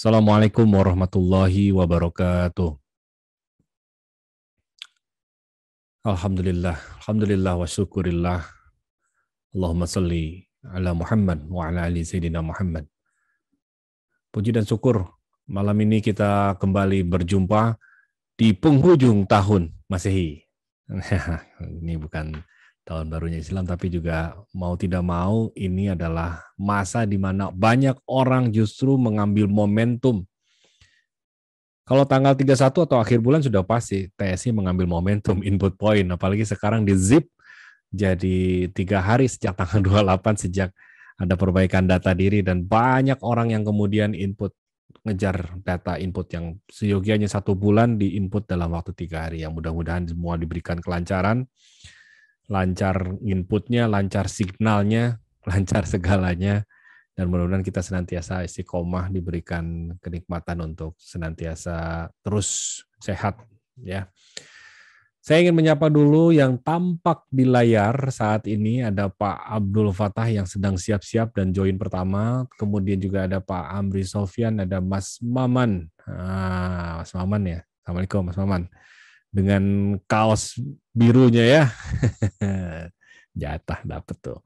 Assalamualaikum warahmatullahi wabarakatuh. Alhamdulillah, Alhamdulillah wa syukurillah. Allahumma salli ala Muhammad wa ala ali Sayyidina Muhammad. Puji dan syukur, malam ini kita kembali berjumpa di penghujung tahun Masehi. ini bukan tahun barunya Islam tapi juga mau tidak mau ini adalah masa di mana banyak orang justru mengambil momentum. Kalau tanggal 31 atau akhir bulan sudah pasti TSI mengambil momentum input point apalagi sekarang di zip jadi tiga hari sejak tanggal 28 sejak ada perbaikan data diri dan banyak orang yang kemudian input ngejar data input yang seyogianya satu bulan di input dalam waktu tiga hari yang mudah-mudahan semua diberikan kelancaran lancar inputnya, lancar signalnya, lancar segalanya. Dan mudah-mudahan kita senantiasa istiqomah diberikan kenikmatan untuk senantiasa terus sehat ya. Saya ingin menyapa dulu yang tampak di layar saat ini ada Pak Abdul Fatah yang sedang siap-siap dan join pertama. Kemudian juga ada Pak Amri Sofian, ada Mas Maman. Ah, Mas Maman ya. Assalamualaikum Mas Maman dengan kaos birunya ya. Jatah dapet tuh.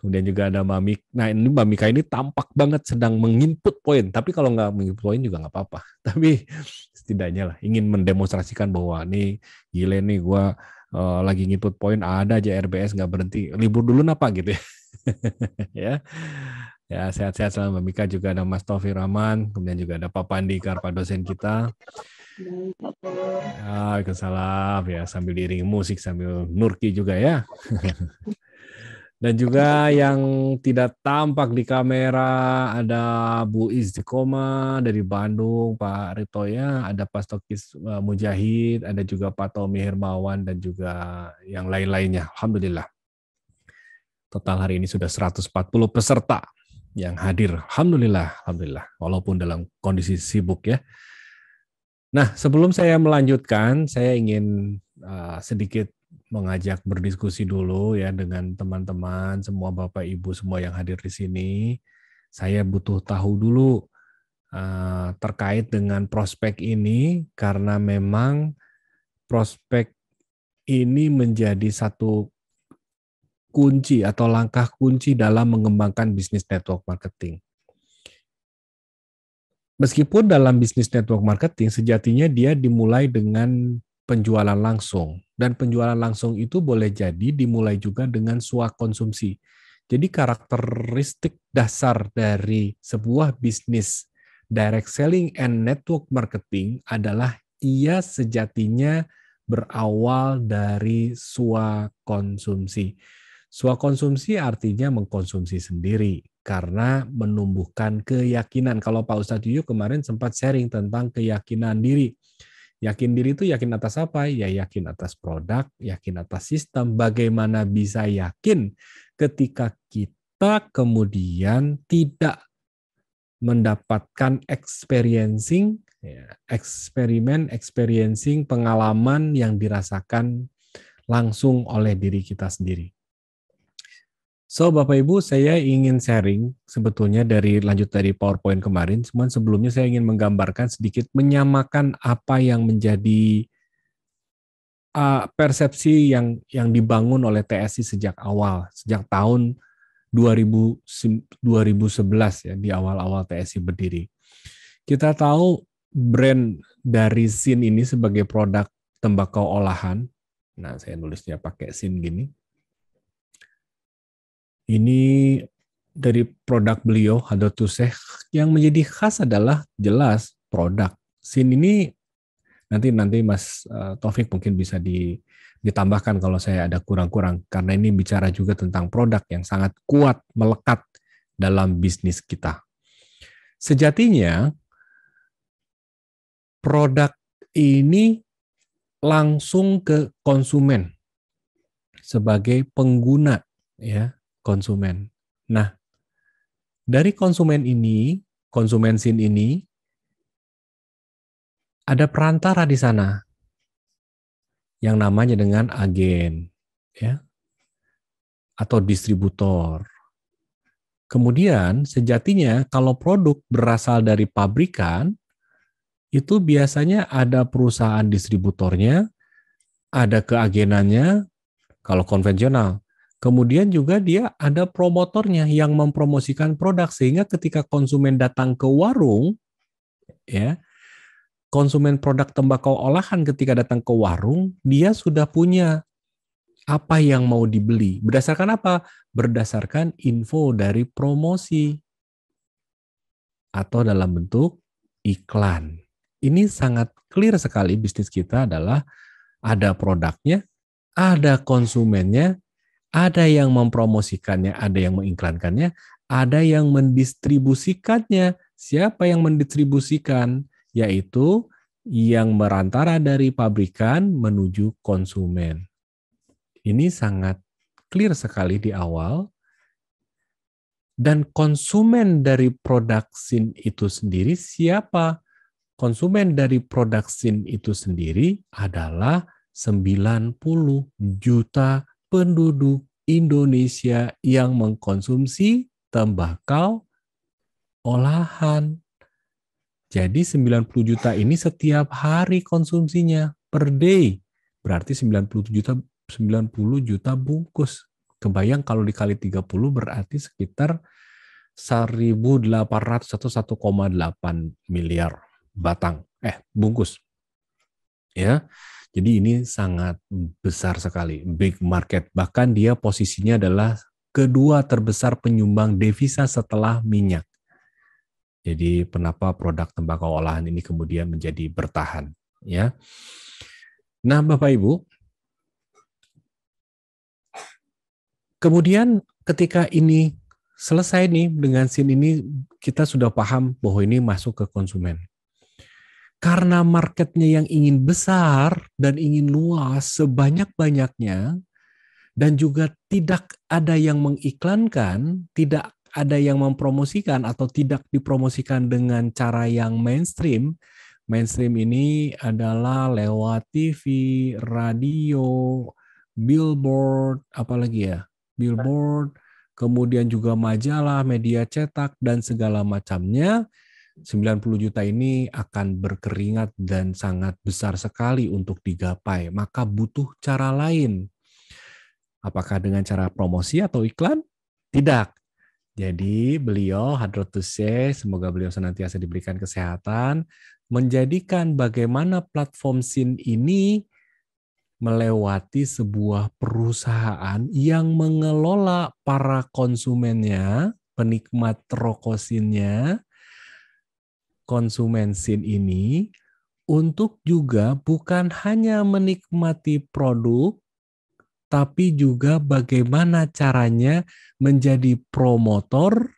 Kemudian juga ada Mami. Nah ini Mika ini tampak banget sedang menginput poin. Tapi kalau nggak menginput poin juga nggak apa-apa. Tapi setidaknya lah ingin mendemonstrasikan bahwa nih gile nih gue uh, lagi nginput poin ada aja RBS nggak berhenti. Libur dulu napa gitu ya. ya. ya. sehat-sehat selalu Mbak Mika juga ada Mas Taufir Rahman, kemudian juga ada Pak Pandi Karpa dosen kita. Waalaikumsalam ya sambil diiringi musik sambil nurki juga ya. Dan juga yang tidak tampak di kamera ada Bu Izzikoma dari Bandung, Pak Rito ya, ada Pak Stokis eh, Mujahid, ada juga Pak Tommy Hermawan dan juga yang lain-lainnya. Alhamdulillah. Total hari ini sudah 140 peserta yang hadir. Alhamdulillah, alhamdulillah. Walaupun dalam kondisi sibuk ya. Nah, sebelum saya melanjutkan, saya ingin uh, sedikit mengajak berdiskusi dulu ya dengan teman-teman, semua Bapak Ibu semua yang hadir di sini. Saya butuh tahu dulu uh, terkait dengan prospek ini karena memang prospek ini menjadi satu kunci atau langkah kunci dalam mengembangkan bisnis network marketing. Meskipun dalam bisnis network marketing sejatinya dia dimulai dengan penjualan langsung dan penjualan langsung itu boleh jadi dimulai juga dengan sua konsumsi. Jadi karakteristik dasar dari sebuah bisnis direct selling and network marketing adalah ia sejatinya berawal dari swa konsumsi. Swa konsumsi artinya mengkonsumsi sendiri karena menumbuhkan keyakinan. Kalau Pak Ustadz Yuyu kemarin sempat sharing tentang keyakinan diri. Yakin diri itu yakin atas apa? Ya yakin atas produk, yakin atas sistem. Bagaimana bisa yakin ketika kita kemudian tidak mendapatkan experiencing, ya, eksperimen, experiencing, pengalaman yang dirasakan langsung oleh diri kita sendiri. So Bapak Ibu, saya ingin sharing sebetulnya dari lanjut dari PowerPoint kemarin, cuman sebelumnya saya ingin menggambarkan sedikit menyamakan apa yang menjadi uh, persepsi yang yang dibangun oleh TSI sejak awal, sejak tahun 2000, 2011 ya di awal-awal TSI berdiri. Kita tahu brand dari Sin ini sebagai produk tembakau olahan. Nah, saya nulisnya pakai Sin gini ini dari produk beliau, Hadar Tuseh, yang menjadi khas adalah jelas produk. sin ini nanti nanti Mas eh, Taufik mungkin bisa di, ditambahkan kalau saya ada kurang-kurang karena ini bicara juga tentang produk yang sangat kuat melekat dalam bisnis kita. Sejatinya produk ini langsung ke konsumen sebagai pengguna ya konsumen. Nah, dari konsumen ini, konsumen sin ini, ada perantara di sana yang namanya dengan agen, ya, atau distributor. Kemudian, sejatinya kalau produk berasal dari pabrikan, itu biasanya ada perusahaan distributornya, ada keagenannya, kalau konvensional, Kemudian juga dia ada promotornya yang mempromosikan produk sehingga ketika konsumen datang ke warung ya konsumen produk tembakau olahan ketika datang ke warung dia sudah punya apa yang mau dibeli. Berdasarkan apa? Berdasarkan info dari promosi atau dalam bentuk iklan. Ini sangat clear sekali bisnis kita adalah ada produknya, ada konsumennya, ada yang mempromosikannya, ada yang mengiklankannya, ada yang mendistribusikannya. Siapa yang mendistribusikan? Yaitu yang merantara dari pabrikan menuju konsumen. Ini sangat clear sekali di awal. Dan konsumen dari produk sin itu sendiri siapa? Konsumen dari produk sin itu sendiri adalah 90 juta penduduk Indonesia yang mengkonsumsi tembakau olahan. Jadi 90 juta ini setiap hari konsumsinya per day. Berarti 90 juta 90 juta bungkus. Kebayang kalau dikali 30 berarti sekitar 1.800 atau 1,8 miliar batang eh bungkus. Ya. Jadi ini sangat besar sekali, big market. Bahkan dia posisinya adalah kedua terbesar penyumbang devisa setelah minyak. Jadi kenapa produk tembakau olahan ini kemudian menjadi bertahan, ya. Nah, Bapak Ibu, kemudian ketika ini selesai nih dengan scene ini kita sudah paham bahwa ini masuk ke konsumen karena marketnya yang ingin besar dan ingin luas sebanyak-banyaknya, dan juga tidak ada yang mengiklankan, tidak ada yang mempromosikan atau tidak dipromosikan dengan cara yang mainstream. Mainstream ini adalah lewat TV, radio, billboard, apalagi ya, billboard, kemudian juga majalah, media cetak, dan segala macamnya 90 juta ini akan berkeringat dan sangat besar sekali untuk digapai, maka butuh cara lain. Apakah dengan cara promosi atau iklan? Tidak. Jadi beliau Hadrotusye, semoga beliau senantiasa diberikan kesehatan, menjadikan bagaimana platform SIN ini melewati sebuah perusahaan yang mengelola para konsumennya, penikmat rokok sinnya, konsumen sin ini untuk juga bukan hanya menikmati produk, tapi juga bagaimana caranya menjadi promotor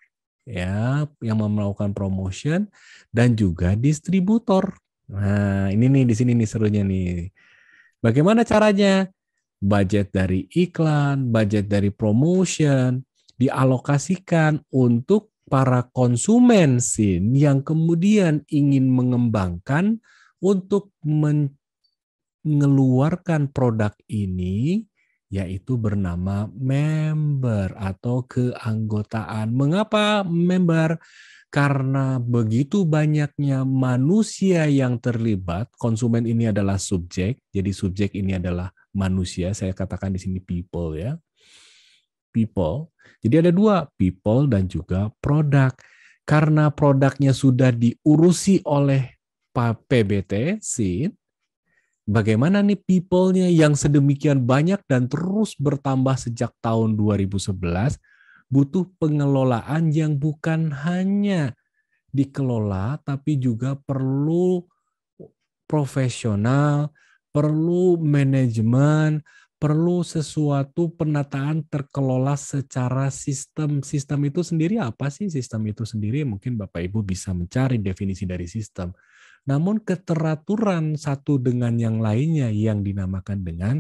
ya yang melakukan promotion dan juga distributor. Nah, ini nih di sini nih serunya nih. Bagaimana caranya? Budget dari iklan, budget dari promotion dialokasikan untuk para konsumen sin yang kemudian ingin mengembangkan untuk mengeluarkan produk ini yaitu bernama member atau keanggotaan. Mengapa member? Karena begitu banyaknya manusia yang terlibat, konsumen ini adalah subjek, jadi subjek ini adalah manusia, saya katakan di sini people ya. People jadi ada dua, people dan juga produk. Karena produknya sudah diurusi oleh Pak PBT, SIN, bagaimana nih people-nya yang sedemikian banyak dan terus bertambah sejak tahun 2011 butuh pengelolaan yang bukan hanya dikelola tapi juga perlu profesional, perlu manajemen, perlu sesuatu penataan terkelola secara sistem. Sistem itu sendiri apa sih? Sistem itu sendiri mungkin Bapak Ibu bisa mencari definisi dari sistem. Namun keteraturan satu dengan yang lainnya yang dinamakan dengan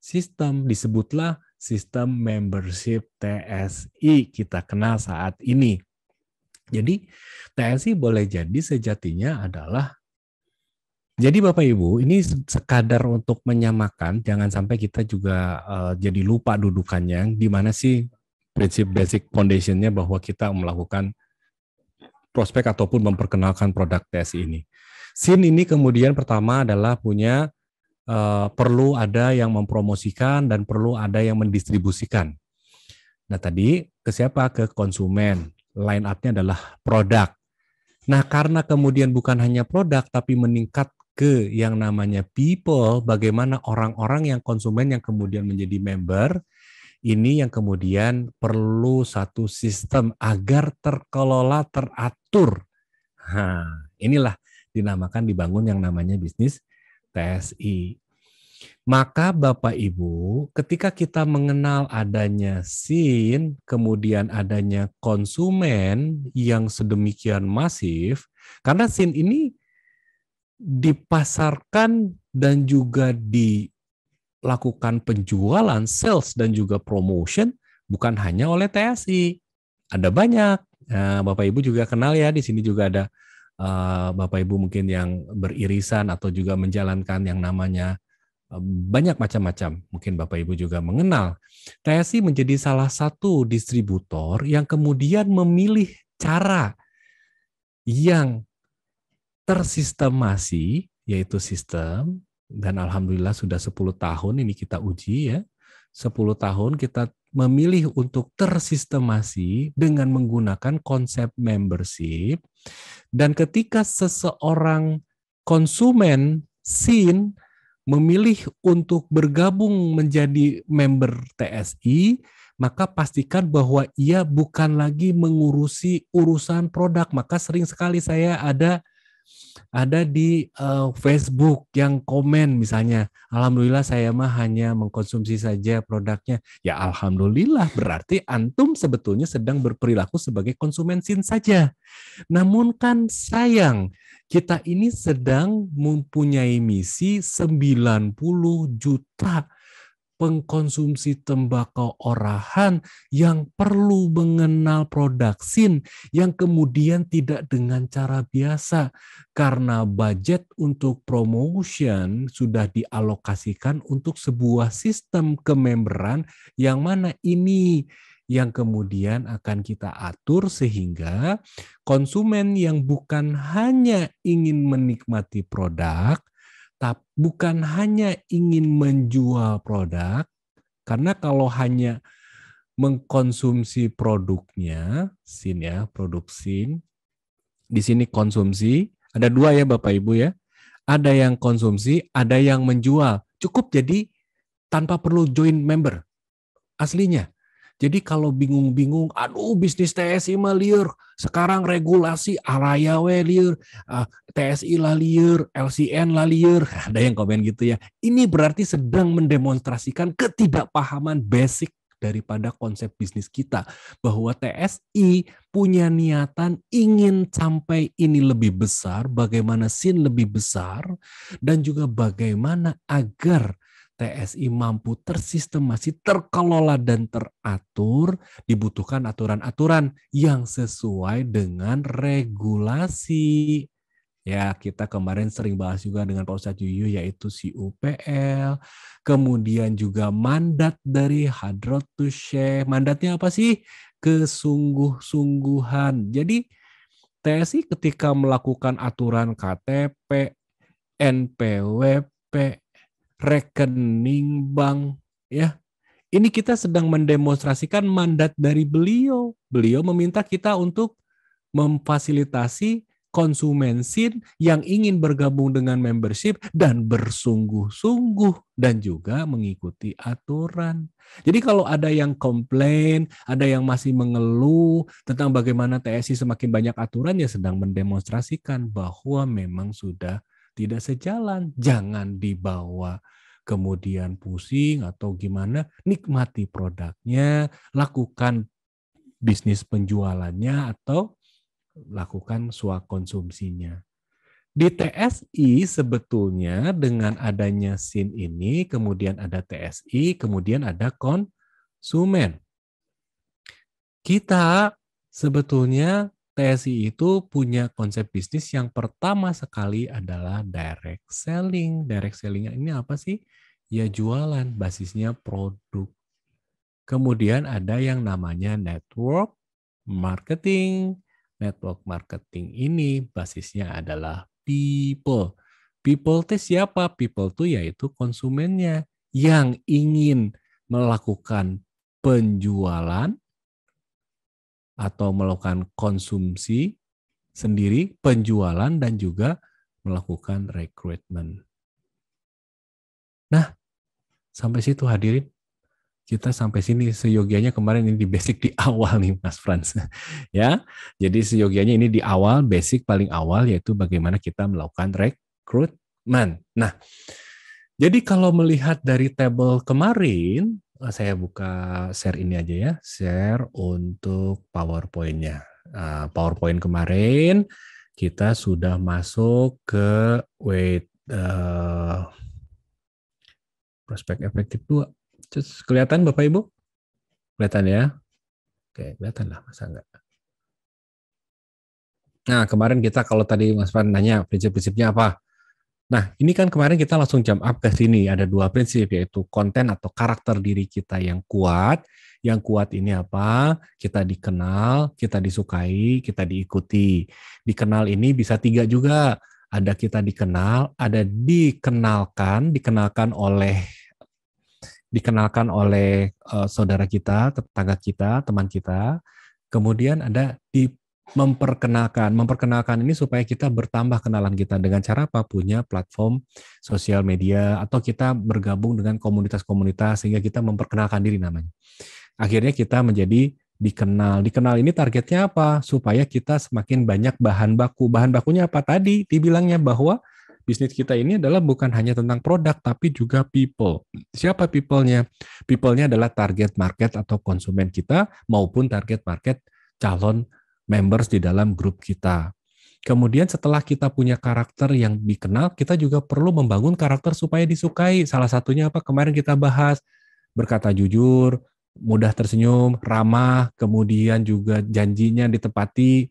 sistem disebutlah sistem membership TSI kita kenal saat ini. Jadi TSI boleh jadi sejatinya adalah jadi Bapak Ibu, ini sekadar untuk menyamakan, jangan sampai kita juga uh, jadi lupa dudukannya. Di mana sih prinsip basic foundationnya bahwa kita melakukan prospek ataupun memperkenalkan produk TSI ini. Scene ini kemudian pertama adalah punya uh, perlu ada yang mempromosikan dan perlu ada yang mendistribusikan. Nah tadi ke siapa? Ke konsumen. Line up-nya adalah produk. Nah, karena kemudian bukan hanya produk, tapi meningkat ke yang namanya people, bagaimana orang-orang yang konsumen yang kemudian menjadi member, ini yang kemudian perlu satu sistem agar terkelola, teratur. Ha, nah, inilah dinamakan dibangun yang namanya bisnis TSI. Maka Bapak Ibu, ketika kita mengenal adanya SIN, kemudian adanya konsumen yang sedemikian masif, karena SIN ini dipasarkan dan juga dilakukan penjualan, sales dan juga promotion bukan hanya oleh TSI. Ada banyak. Nah, Bapak Ibu juga kenal ya, di sini juga ada eh, Bapak Ibu mungkin yang beririsan atau juga menjalankan yang namanya eh, banyak macam-macam. Mungkin Bapak Ibu juga mengenal. TSI menjadi salah satu distributor yang kemudian memilih cara yang tersistemasi yaitu sistem dan alhamdulillah sudah 10 tahun ini kita uji ya. 10 tahun kita memilih untuk tersistemasi dengan menggunakan konsep membership. Dan ketika seseorang konsumen SIN memilih untuk bergabung menjadi member TSI, maka pastikan bahwa ia bukan lagi mengurusi urusan produk. Maka sering sekali saya ada ada di uh, Facebook yang komen misalnya, alhamdulillah saya mah hanya mengkonsumsi saja produknya. Ya alhamdulillah berarti antum sebetulnya sedang berperilaku sebagai konsumen sin saja. Namun kan sayang, kita ini sedang mempunyai misi 90 juta pengkonsumsi tembakau orahan yang perlu mengenal produksin yang kemudian tidak dengan cara biasa karena budget untuk promotion sudah dialokasikan untuk sebuah sistem kememberan yang mana ini yang kemudian akan kita atur sehingga konsumen yang bukan hanya ingin menikmati produk tapi bukan hanya ingin menjual produk, karena kalau hanya mengkonsumsi produknya, sin ya, produk sin. Di sini konsumsi, ada dua ya Bapak Ibu ya. Ada yang konsumsi, ada yang menjual. Cukup jadi tanpa perlu join member aslinya. Jadi kalau bingung-bingung, aduh bisnis TSI mah liur, sekarang regulasi araya we liur, uh, TSI lah liur, LCN lah liur, ada yang komen gitu ya. Ini berarti sedang mendemonstrasikan ketidakpahaman basic daripada konsep bisnis kita bahwa TSI punya niatan ingin sampai ini lebih besar, bagaimana sin lebih besar dan juga bagaimana agar TSI mampu tersistemasi, terkelola, dan teratur, dibutuhkan aturan-aturan yang sesuai dengan regulasi. Ya, kita kemarin sering bahas juga dengan Pak Ustadz Yuyu, yaitu si UPL, kemudian juga mandat dari Hadratus Syekh. Mandatnya apa sih? Kesungguh-sungguhan. Jadi, TSI ketika melakukan aturan KTP, NPWP, rekening bank ya. Ini kita sedang mendemonstrasikan mandat dari beliau. Beliau meminta kita untuk memfasilitasi konsumen SIN yang ingin bergabung dengan membership dan bersungguh-sungguh dan juga mengikuti aturan. Jadi kalau ada yang komplain, ada yang masih mengeluh tentang bagaimana TSI semakin banyak aturan ya sedang mendemonstrasikan bahwa memang sudah tidak sejalan, jangan dibawa kemudian pusing atau gimana, nikmati produknya, lakukan bisnis penjualannya atau lakukan konsumsinya Di TSI sebetulnya dengan adanya SIN ini, kemudian ada TSI, kemudian ada konsumen. Kita sebetulnya TSI itu punya konsep bisnis yang pertama sekali adalah direct selling. Direct selling ini apa sih? Ya jualan, basisnya produk. Kemudian ada yang namanya network marketing. Network marketing ini basisnya adalah people. People itu siapa? People itu yaitu konsumennya yang ingin melakukan penjualan atau melakukan konsumsi sendiri, penjualan, dan juga melakukan rekrutmen. Nah, sampai situ hadirin. Kita sampai sini seyogianya kemarin ini di basic di awal nih Mas Frans. ya. Jadi seyogianya ini di awal basic paling awal yaitu bagaimana kita melakukan rekrutmen. Nah, jadi kalau melihat dari table kemarin Eh, saya buka share ini aja ya, share untuk PowerPoint-nya. Ah, PowerPoint kemarin kita sudah masuk ke wait uh, prospek efektif dua. Just, kelihatan Bapak Ibu? Kelihatan ya? Oke, kelihatan lah, masa enggak? Nah, kemarin kita kalau tadi Mas Pan nanya prinsip-prinsipnya apa? Nah, ini kan kemarin kita langsung jump up ke sini. Ada dua prinsip, yaitu konten atau karakter diri kita yang kuat. Yang kuat ini apa? Kita dikenal, kita disukai, kita diikuti. Dikenal ini bisa tiga juga. Ada kita dikenal, ada dikenalkan, dikenalkan oleh dikenalkan oleh uh, saudara kita, tetangga kita, teman kita. Kemudian ada memperkenalkan. Memperkenalkan ini supaya kita bertambah kenalan kita dengan cara apa? Punya platform sosial media atau kita bergabung dengan komunitas-komunitas sehingga kita memperkenalkan diri namanya. Akhirnya kita menjadi dikenal. Dikenal ini targetnya apa? Supaya kita semakin banyak bahan baku. Bahan bakunya apa tadi? Dibilangnya bahwa bisnis kita ini adalah bukan hanya tentang produk, tapi juga people. Siapa peoplenya nya People-nya adalah target market atau konsumen kita maupun target market calon members di dalam grup kita. Kemudian setelah kita punya karakter yang dikenal, kita juga perlu membangun karakter supaya disukai. Salah satunya apa? Kemarin kita bahas berkata jujur, mudah tersenyum, ramah, kemudian juga janjinya ditepati,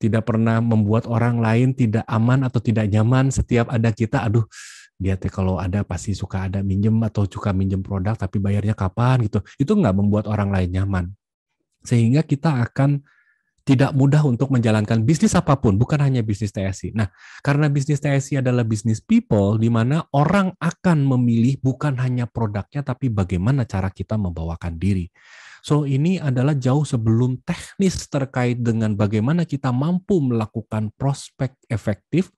tidak pernah membuat orang lain tidak aman atau tidak nyaman setiap ada kita. Aduh, dia teh kalau ada pasti suka ada minjem atau suka minjem produk tapi bayarnya kapan gitu. Itu nggak membuat orang lain nyaman. Sehingga kita akan tidak mudah untuk menjalankan bisnis apapun, bukan hanya bisnis TSI. Nah, karena bisnis TSI adalah bisnis people, di mana orang akan memilih bukan hanya produknya, tapi bagaimana cara kita membawakan diri. So, ini adalah jauh sebelum teknis terkait dengan bagaimana kita mampu melakukan prospek efektif,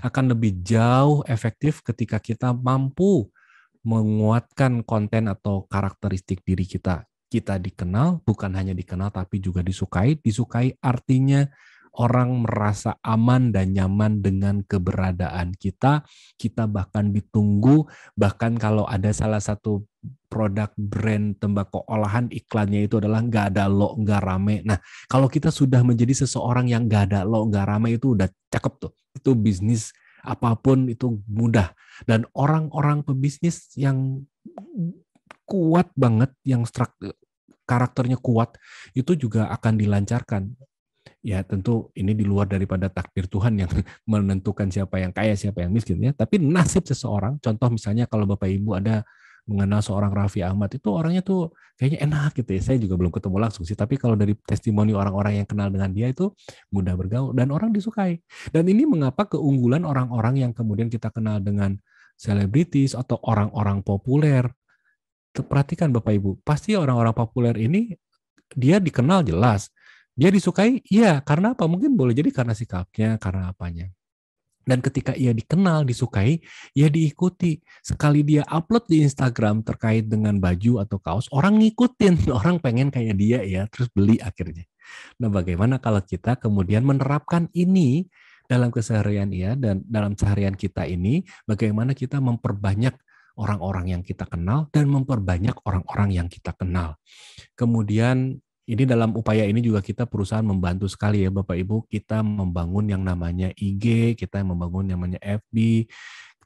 akan lebih jauh efektif ketika kita mampu menguatkan konten atau karakteristik diri kita kita dikenal, bukan hanya dikenal tapi juga disukai. Disukai artinya orang merasa aman dan nyaman dengan keberadaan kita. Kita bahkan ditunggu, bahkan kalau ada salah satu produk brand tembakau olahan iklannya itu adalah nggak ada lo nggak rame. Nah kalau kita sudah menjadi seseorang yang nggak ada lo nggak rame itu udah cakep tuh. Itu bisnis apapun itu mudah dan orang-orang pebisnis yang kuat banget yang struk, karakternya kuat itu juga akan dilancarkan ya tentu ini di luar daripada takdir Tuhan yang menentukan siapa yang kaya siapa yang miskin ya tapi nasib seseorang contoh misalnya kalau Bapak Ibu ada mengenal seorang Raffi Ahmad itu orangnya tuh kayaknya enak gitu ya. Saya juga belum ketemu langsung sih, tapi kalau dari testimoni orang-orang yang kenal dengan dia itu mudah bergaul dan orang disukai. Dan ini mengapa keunggulan orang-orang yang kemudian kita kenal dengan selebritis atau orang-orang populer perhatikan Bapak Ibu, pasti orang-orang populer ini dia dikenal jelas. Dia disukai, iya. Karena apa? Mungkin boleh jadi karena sikapnya, karena apanya. Dan ketika ia dikenal, disukai, ia diikuti. Sekali dia upload di Instagram terkait dengan baju atau kaos, orang ngikutin. Orang pengen kayak dia ya, terus beli akhirnya. Nah bagaimana kalau kita kemudian menerapkan ini dalam keseharian ya dan dalam seharian kita ini, bagaimana kita memperbanyak orang-orang yang kita kenal dan memperbanyak orang-orang yang kita kenal. Kemudian ini dalam upaya ini juga kita perusahaan membantu sekali ya Bapak Ibu, kita membangun yang namanya IG, kita membangun yang namanya FB,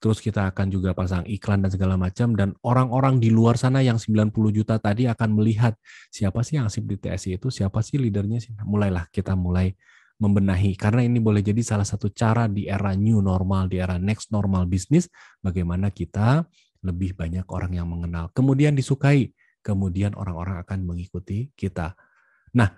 terus kita akan juga pasang iklan dan segala macam dan orang-orang di luar sana yang 90 juta tadi akan melihat siapa sih yang asyik di TSI itu, siapa sih leadernya sih. Nah, mulailah kita mulai membenahi karena ini boleh jadi salah satu cara di era new normal, di era next normal bisnis bagaimana kita lebih banyak orang yang mengenal, kemudian disukai, kemudian orang-orang akan mengikuti kita. Nah,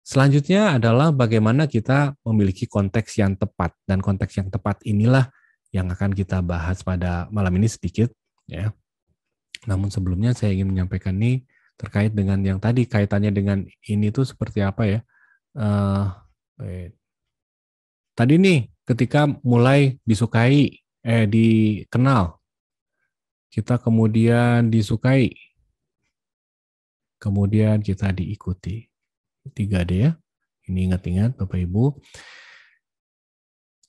selanjutnya adalah bagaimana kita memiliki konteks yang tepat dan konteks yang tepat inilah yang akan kita bahas pada malam ini sedikit ya. Namun sebelumnya saya ingin menyampaikan nih terkait dengan yang tadi kaitannya dengan ini tuh seperti apa ya? Uh, eh, wait. Tadi nih ketika mulai disukai eh dikenal kita kemudian disukai, kemudian kita diikuti. Tiga d ya. Ini ingat-ingat Bapak Ibu.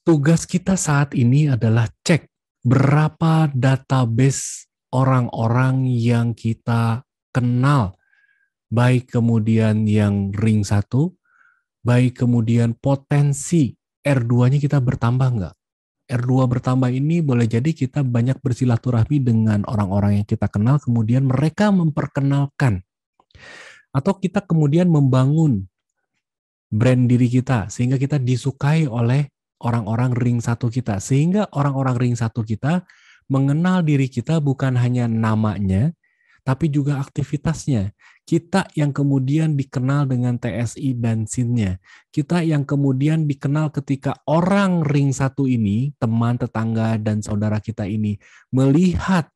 Tugas kita saat ini adalah cek berapa database orang-orang yang kita kenal, baik kemudian yang ring satu, baik kemudian potensi R2-nya kita bertambah enggak? R2 bertambah ini boleh jadi kita banyak bersilaturahmi dengan orang-orang yang kita kenal, kemudian mereka memperkenalkan. Atau kita kemudian membangun brand diri kita, sehingga kita disukai oleh orang-orang ring satu kita. Sehingga orang-orang ring satu kita mengenal diri kita bukan hanya namanya, tapi juga aktivitasnya. Kita yang kemudian dikenal dengan TSI dan sinnya, Kita yang kemudian dikenal ketika orang ring satu ini, teman, tetangga, dan saudara kita ini melihat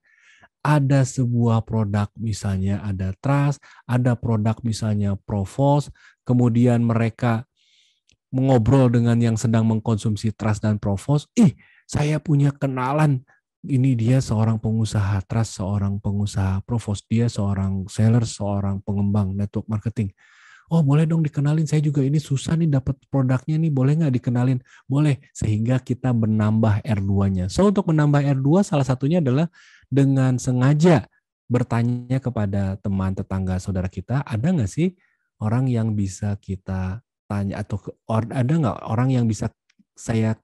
ada sebuah produk misalnya ada trust, ada produk misalnya provos, kemudian mereka mengobrol dengan yang sedang mengkonsumsi trust dan provos, ih saya punya kenalan ini dia seorang pengusaha trust, seorang pengusaha provost, dia seorang seller, seorang pengembang network marketing. Oh boleh dong dikenalin, saya juga ini susah nih dapat produknya nih, boleh nggak dikenalin? Boleh, sehingga kita menambah R2-nya. So untuk menambah R2 salah satunya adalah dengan sengaja bertanya kepada teman, tetangga, saudara kita, ada nggak sih orang yang bisa kita tanya atau ada nggak orang yang bisa saya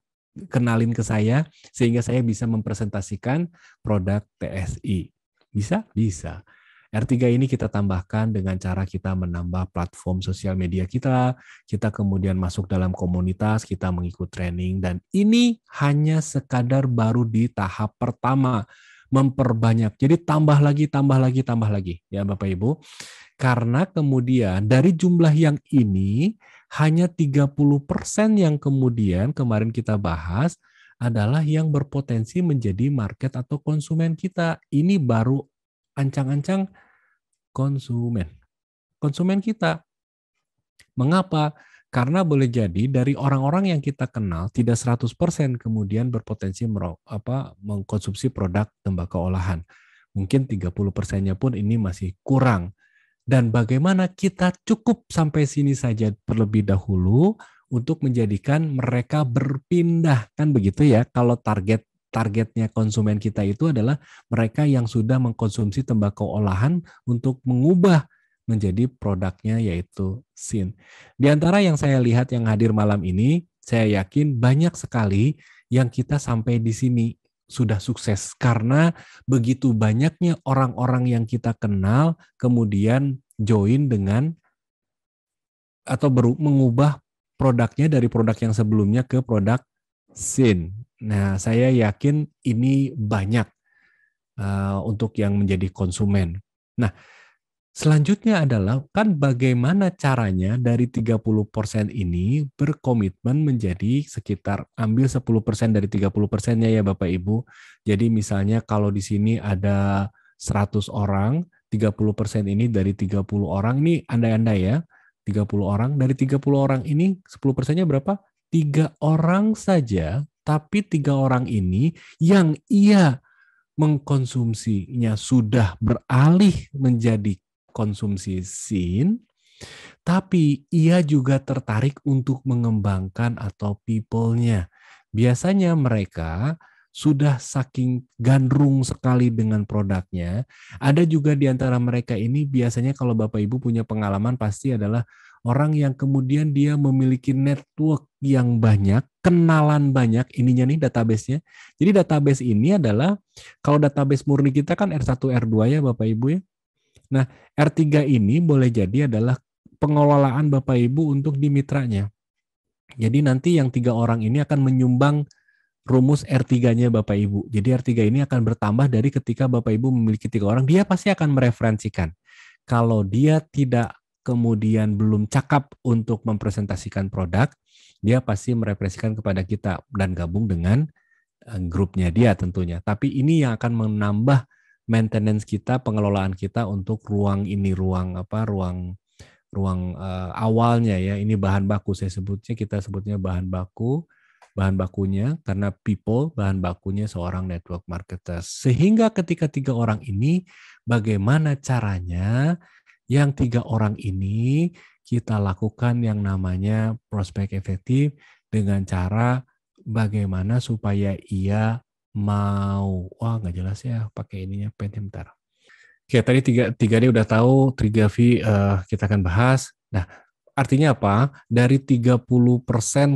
kenalin ke saya sehingga saya bisa mempresentasikan produk TSI. Bisa? Bisa. R3 ini kita tambahkan dengan cara kita menambah platform sosial media kita, kita kemudian masuk dalam komunitas, kita mengikuti training, dan ini hanya sekadar baru di tahap pertama, memperbanyak. Jadi tambah lagi, tambah lagi, tambah lagi, ya Bapak Ibu. Karena kemudian dari jumlah yang ini, hanya 30% yang kemudian kemarin kita bahas adalah yang berpotensi menjadi market atau konsumen kita. Ini baru ancang-ancang konsumen. Konsumen kita. Mengapa? Karena boleh jadi dari orang-orang yang kita kenal tidak 100% kemudian berpotensi apa, mengkonsumsi produk tembakau olahan. Mungkin 30%-nya pun ini masih kurang dan bagaimana kita cukup sampai sini saja terlebih dahulu untuk menjadikan mereka berpindah kan begitu ya kalau target targetnya konsumen kita itu adalah mereka yang sudah mengkonsumsi tembakau olahan untuk mengubah menjadi produknya yaitu sin. Di antara yang saya lihat yang hadir malam ini, saya yakin banyak sekali yang kita sampai di sini sudah sukses karena begitu banyaknya orang-orang yang kita kenal kemudian join dengan atau ber, mengubah produknya dari produk yang sebelumnya ke produk sin. Nah, saya yakin ini banyak uh, untuk yang menjadi konsumen. Nah, Selanjutnya adalah kan bagaimana caranya dari 30% ini berkomitmen menjadi sekitar ambil 10% dari 30%-nya ya Bapak Ibu. Jadi misalnya kalau di sini ada 100 orang, 30% ini dari 30 orang ini andai-andai ya, 30 orang dari 30 orang ini 10%-nya berapa? Tiga orang saja, tapi tiga orang ini yang ia mengkonsumsinya sudah beralih menjadi konsumsi sin, tapi ia juga tertarik untuk mengembangkan atau people-nya. Biasanya mereka sudah saking gandrung sekali dengan produknya. Ada juga di antara mereka ini biasanya kalau Bapak Ibu punya pengalaman pasti adalah orang yang kemudian dia memiliki network yang banyak, kenalan banyak, ininya nih databasenya. Jadi database ini adalah kalau database murni kita kan R1 R2 ya Bapak Ibu ya. Nah, R3 ini boleh jadi adalah pengelolaan Bapak Ibu untuk di mitranya. Jadi nanti yang tiga orang ini akan menyumbang rumus R3-nya Bapak Ibu. Jadi R3 ini akan bertambah dari ketika Bapak Ibu memiliki tiga orang, dia pasti akan mereferensikan. Kalau dia tidak kemudian belum cakap untuk mempresentasikan produk, dia pasti mereferensikan kepada kita dan gabung dengan eh, grupnya dia tentunya. Tapi ini yang akan menambah maintenance kita, pengelolaan kita untuk ruang ini, ruang apa, ruang ruang uh, awalnya ya. Ini bahan baku saya sebutnya kita sebutnya bahan baku, bahan bakunya karena people bahan bakunya seorang network marketer. Sehingga ketika tiga orang ini bagaimana caranya yang tiga orang ini kita lakukan yang namanya prospek efektif dengan cara bagaimana supaya ia mau wah nggak jelas ya pakai ininya pentnya bentar. Oke tadi tiga tiga d udah tahu tiga v uh, kita akan bahas. Nah artinya apa? Dari 30%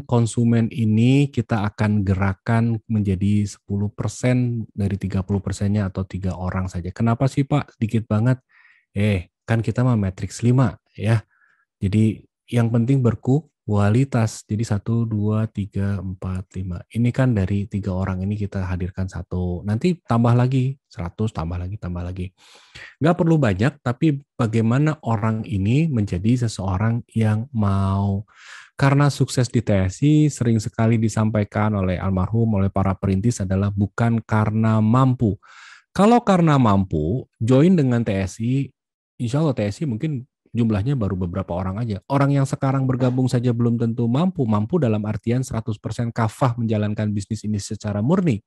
konsumen ini kita akan gerakan menjadi 10% dari 30 persennya atau tiga orang saja. Kenapa sih Pak? Sedikit banget. Eh, kan kita mah matriks 5 ya. Jadi yang penting berku kualitas. Jadi satu, dua, tiga, empat, lima. Ini kan dari tiga orang ini kita hadirkan satu. Nanti tambah lagi, seratus, tambah lagi, tambah lagi. Nggak perlu banyak, tapi bagaimana orang ini menjadi seseorang yang mau. Karena sukses di TSI sering sekali disampaikan oleh almarhum, oleh para perintis adalah bukan karena mampu. Kalau karena mampu, join dengan TSI, insya Allah TSI mungkin jumlahnya baru beberapa orang aja. Orang yang sekarang bergabung saja belum tentu mampu, mampu dalam artian 100% kafah menjalankan bisnis ini secara murni.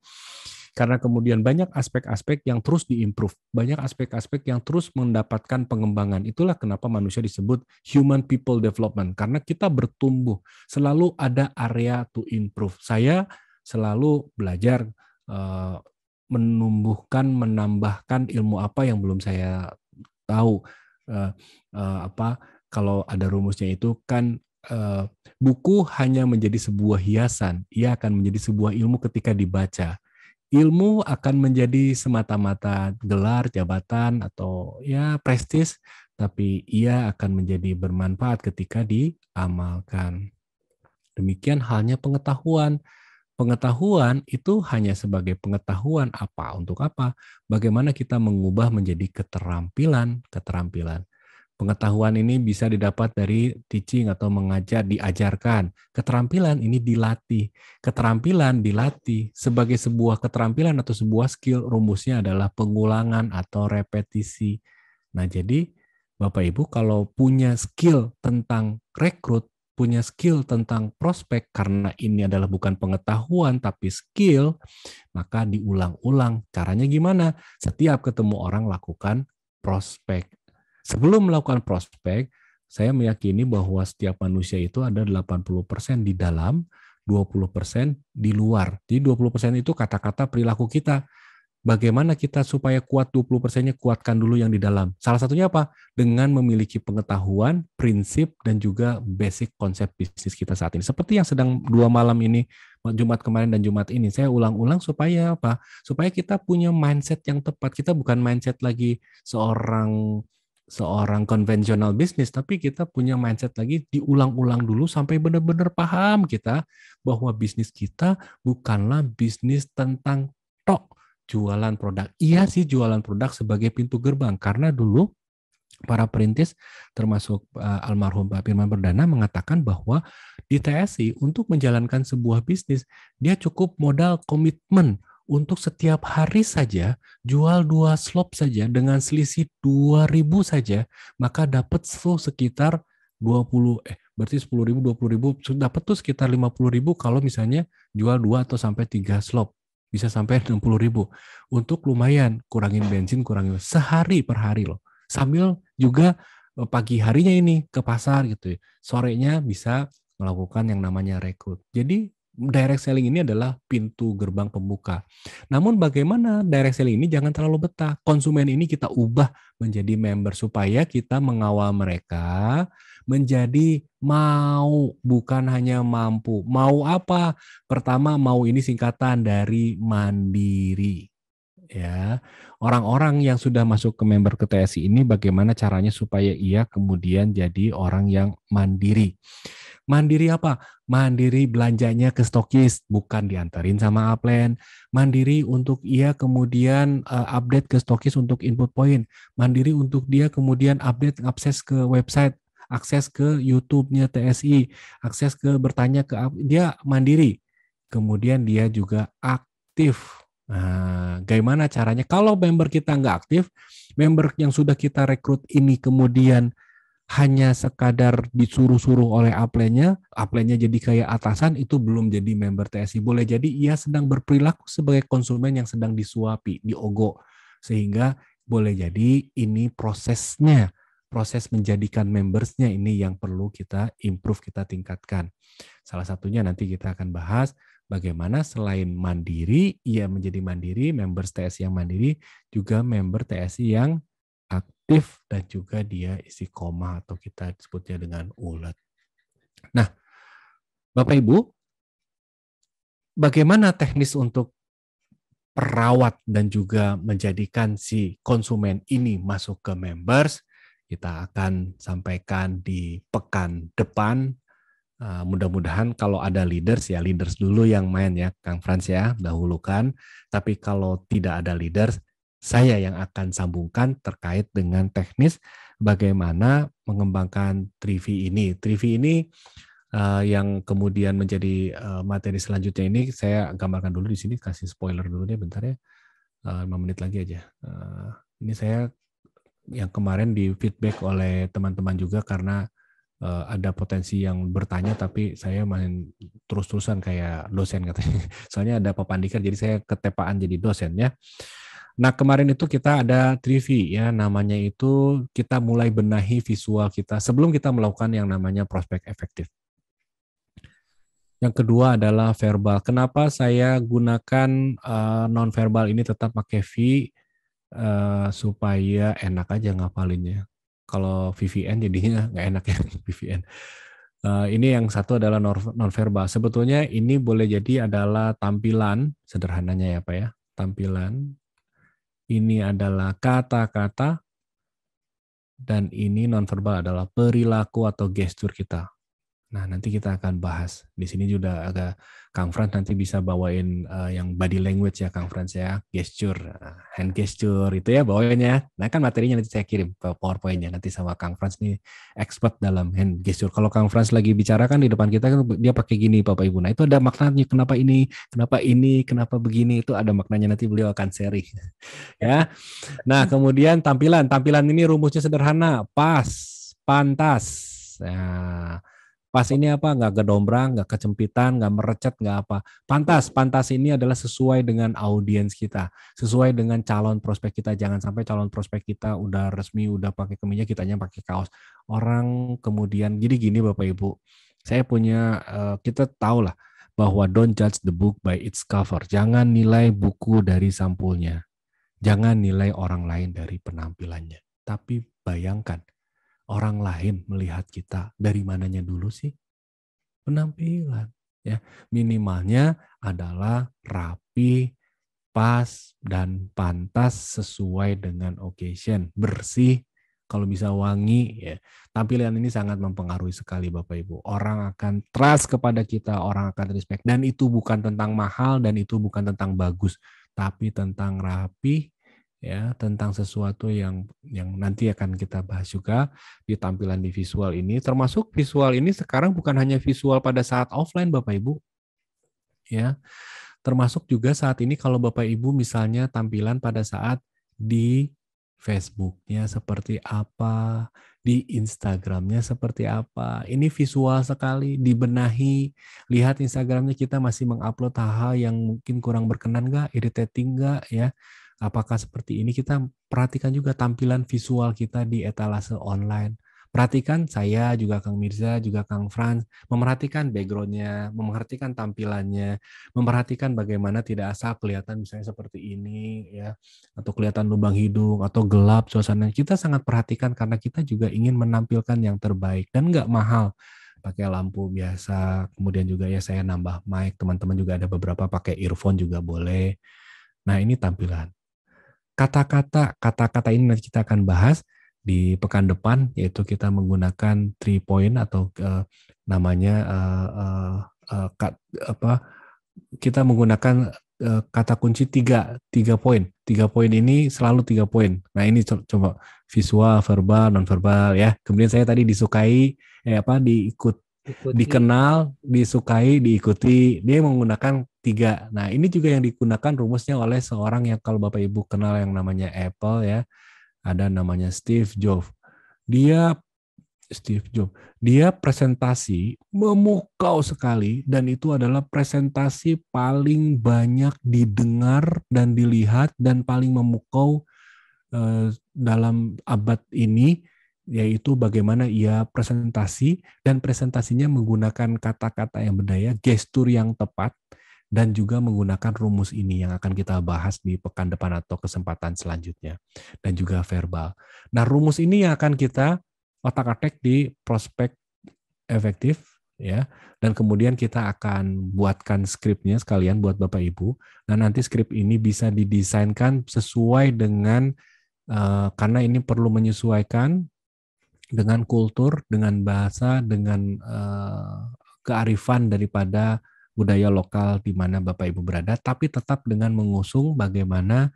Karena kemudian banyak aspek-aspek yang terus diimprove, banyak aspek-aspek yang terus mendapatkan pengembangan. Itulah kenapa manusia disebut human people development, karena kita bertumbuh, selalu ada area to improve. Saya selalu belajar eh, menumbuhkan, menambahkan ilmu apa yang belum saya tahu uh, uh, apa kalau ada rumusnya itu kan uh, buku hanya menjadi sebuah hiasan, ia akan menjadi sebuah ilmu ketika dibaca. Ilmu akan menjadi semata-mata gelar, jabatan atau ya prestis, tapi ia akan menjadi bermanfaat ketika diamalkan. Demikian halnya pengetahuan Pengetahuan itu hanya sebagai pengetahuan apa untuk apa, bagaimana kita mengubah menjadi keterampilan, keterampilan. Pengetahuan ini bisa didapat dari teaching atau mengajar, diajarkan. Keterampilan ini dilatih. Keterampilan dilatih sebagai sebuah keterampilan atau sebuah skill rumusnya adalah pengulangan atau repetisi. Nah, jadi Bapak Ibu kalau punya skill tentang rekrut, punya skill tentang prospek karena ini adalah bukan pengetahuan tapi skill, maka diulang-ulang. Caranya gimana? Setiap ketemu orang lakukan prospek. Sebelum melakukan prospek, saya meyakini bahwa setiap manusia itu ada 80% di dalam, 20% di luar. Jadi 20% itu kata-kata perilaku kita bagaimana kita supaya kuat 20 persennya kuatkan dulu yang di dalam. Salah satunya apa? Dengan memiliki pengetahuan, prinsip, dan juga basic konsep bisnis kita saat ini. Seperti yang sedang dua malam ini, Jumat kemarin dan Jumat ini, saya ulang-ulang supaya apa? Supaya kita punya mindset yang tepat. Kita bukan mindset lagi seorang seorang konvensional bisnis, tapi kita punya mindset lagi diulang-ulang dulu sampai benar-benar paham kita bahwa bisnis kita bukanlah bisnis tentang tok, jualan produk. Iya sih jualan produk sebagai pintu gerbang karena dulu para perintis termasuk uh, almarhum Pak Firman Perdana mengatakan bahwa di TSI untuk menjalankan sebuah bisnis dia cukup modal komitmen untuk setiap hari saja jual dua slop saja dengan selisih 2000 saja maka dapat tuh sekitar 20 eh berarti sepuluh ribu puluh ribu dapat tuh sekitar puluh ribu kalau misalnya jual dua atau sampai tiga slop bisa sampai 60 ribu. Untuk lumayan, kurangin bensin, kurangin sehari per hari loh. Sambil juga eh, pagi harinya ini ke pasar gitu ya. Sorenya bisa melakukan yang namanya rekrut. Jadi direct selling ini adalah pintu gerbang pembuka. Namun bagaimana direct selling ini jangan terlalu betah. Konsumen ini kita ubah menjadi member supaya kita mengawal mereka menjadi mau, bukan hanya mampu. Mau apa? Pertama, mau ini singkatan dari mandiri. Ya, orang-orang yang sudah masuk ke member ke TSI ini bagaimana caranya supaya ia kemudian jadi orang yang mandiri. Mandiri apa? Mandiri belanjanya ke stokis, bukan diantarin sama upline. Mandiri untuk ia kemudian eh, update ke stokis untuk input point. Mandiri untuk dia kemudian update akses ke website akses ke YouTube-nya TSI, akses ke bertanya ke dia mandiri. Kemudian dia juga aktif. Nah, gimana caranya? Kalau member kita nggak aktif, member yang sudah kita rekrut ini kemudian hanya sekadar disuruh-suruh oleh aplenya, aplenya jadi kayak atasan itu belum jadi member TSI. Boleh jadi ia sedang berperilaku sebagai konsumen yang sedang disuapi, diogo. Sehingga boleh jadi ini prosesnya proses menjadikan membersnya ini yang perlu kita improve, kita tingkatkan. Salah satunya nanti kita akan bahas bagaimana selain mandiri, ia menjadi mandiri, members TSI yang mandiri, juga member TSI yang aktif dan juga dia isi koma atau kita sebutnya dengan ulat Nah, Bapak Ibu, bagaimana teknis untuk perawat dan juga menjadikan si konsumen ini masuk ke members kita akan sampaikan di pekan depan. Uh, mudah-mudahan kalau ada leaders ya leaders dulu yang main ya Kang Frans ya dahulukan. Tapi kalau tidak ada leaders, saya yang akan sambungkan terkait dengan teknis bagaimana mengembangkan Trivi ini. Trivi ini uh, yang kemudian menjadi uh, materi selanjutnya ini saya gambarkan dulu di sini kasih spoiler dulu deh bentar ya. Uh, 5 menit lagi aja. Uh, ini saya yang kemarin di feedback oleh teman-teman juga karena uh, ada potensi yang bertanya tapi saya main terus-terusan kayak dosen katanya. Soalnya ada pepandikan jadi saya ketepaan jadi dosen ya. Nah kemarin itu kita ada trivi ya namanya itu kita mulai benahi visual kita sebelum kita melakukan yang namanya prospek efektif. Yang kedua adalah verbal. Kenapa saya gunakan uh, eh, non verbal ini tetap pakai V? Eh, supaya enak aja ngapalinnya. Kalau VVN jadinya nggak enak ya VVN. Uh, eh, ini yang satu adalah nonverbal. Sebetulnya ini boleh jadi adalah tampilan sederhananya ya Pak ya. Tampilan. Ini adalah kata-kata dan ini nonverbal adalah perilaku atau gestur kita. Nah, nanti kita akan bahas. Di sini juga agak Kang Frans nanti bisa bawain uh, yang body language ya Kang Frans ya, gesture, uh, hand gesture itu ya bawainnya. Nah, kan materinya nanti saya kirim ke PowerPoint-nya nanti sama Kang Frans nih expert dalam hand gesture. Kalau Kang Frans lagi bicara kan di depan kita kan dia pakai gini Bapak Ibu. Nah, itu ada maknanya kenapa ini, kenapa ini, kenapa begini itu ada maknanya nanti beliau akan sharing. ya. Nah, kemudian tampilan. Tampilan ini rumusnya sederhana, pas, pantas. Nah, pas ini apa nggak kedombrang nggak kecempitan nggak merecet nggak apa pantas pantas ini adalah sesuai dengan audiens kita sesuai dengan calon prospek kita jangan sampai calon prospek kita udah resmi udah pakai kemeja kitanya pakai kaos orang kemudian jadi gini bapak ibu saya punya eh, kita tahu lah bahwa don't judge the book by its cover jangan nilai buku dari sampulnya jangan nilai orang lain dari penampilannya tapi bayangkan orang lain melihat kita dari mananya dulu sih? Penampilan. Ya, minimalnya adalah rapi, pas dan pantas sesuai dengan occasion, bersih, kalau bisa wangi ya. Tampilan ini sangat mempengaruhi sekali Bapak Ibu. Orang akan trust kepada kita, orang akan respect dan itu bukan tentang mahal dan itu bukan tentang bagus, tapi tentang rapi, ya tentang sesuatu yang yang nanti akan kita bahas juga di tampilan di visual ini termasuk visual ini sekarang bukan hanya visual pada saat offline Bapak Ibu ya termasuk juga saat ini kalau Bapak Ibu misalnya tampilan pada saat di Facebooknya seperti apa, di Instagramnya seperti apa. Ini visual sekali, dibenahi. Lihat Instagramnya kita masih mengupload hal-hal yang mungkin kurang berkenan nggak, irritating nggak ya. Apakah seperti ini? Kita perhatikan juga tampilan visual kita di etalase online. Perhatikan saya juga Kang Mirza, juga Kang Franz, memperhatikan backgroundnya, memerhatikan tampilannya, memperhatikan bagaimana tidak asal kelihatan misalnya seperti ini ya, atau kelihatan lubang hidung, atau gelap suasana. Kita sangat perhatikan karena kita juga ingin menampilkan yang terbaik dan nggak mahal pakai lampu biasa, kemudian juga ya saya nambah mic, teman-teman juga ada beberapa pakai earphone juga boleh. Nah, ini tampilan kata-kata kata-kata ini nanti kita akan bahas di pekan depan yaitu kita menggunakan three point atau uh, namanya uh, eh, uh, eh, uh, kat, apa kita menggunakan uh, kata kunci tiga tiga poin tiga poin ini selalu tiga poin nah ini coba visual verbal non verbal ya kemudian saya tadi disukai eh, apa diikut Ikuti. dikenal disukai diikuti dia menggunakan tiga. Nah, ini juga yang digunakan rumusnya oleh seorang yang kalau Bapak Ibu kenal yang namanya Apple ya, ada namanya Steve Jobs. Dia Steve Jobs, dia presentasi memukau sekali dan itu adalah presentasi paling banyak didengar dan dilihat dan paling memukau eh, dalam abad ini yaitu bagaimana ia presentasi dan presentasinya menggunakan kata-kata yang berdaya, gestur yang tepat, dan juga menggunakan rumus ini yang akan kita bahas di pekan depan atau kesempatan selanjutnya dan juga verbal. Nah, rumus ini yang akan kita otak-atik di prospek efektif ya dan kemudian kita akan buatkan skripnya sekalian buat Bapak Ibu. Nah, nanti skrip ini bisa didesainkan sesuai dengan uh, karena ini perlu menyesuaikan dengan kultur, dengan bahasa, dengan uh, kearifan daripada budaya lokal di mana Bapak Ibu berada, tapi tetap dengan mengusung bagaimana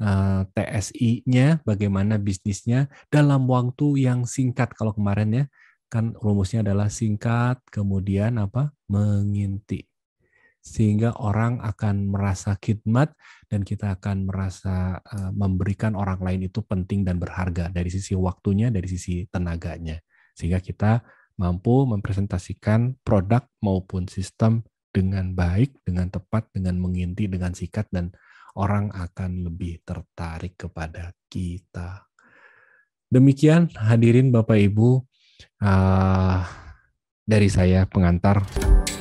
uh, eh, TSI-nya, bagaimana bisnisnya dalam waktu yang singkat. Kalau kemarin ya, kan rumusnya adalah singkat, kemudian apa? menginti. Sehingga orang akan merasa khidmat dan kita akan merasa eh, memberikan orang lain itu penting dan berharga dari sisi waktunya, dari sisi tenaganya. Sehingga kita mampu mempresentasikan produk maupun sistem dengan baik, dengan tepat, dengan menginti, dengan sikat, dan orang akan lebih tertarik kepada kita. Demikian hadirin Bapak Ibu uh, dari saya pengantar.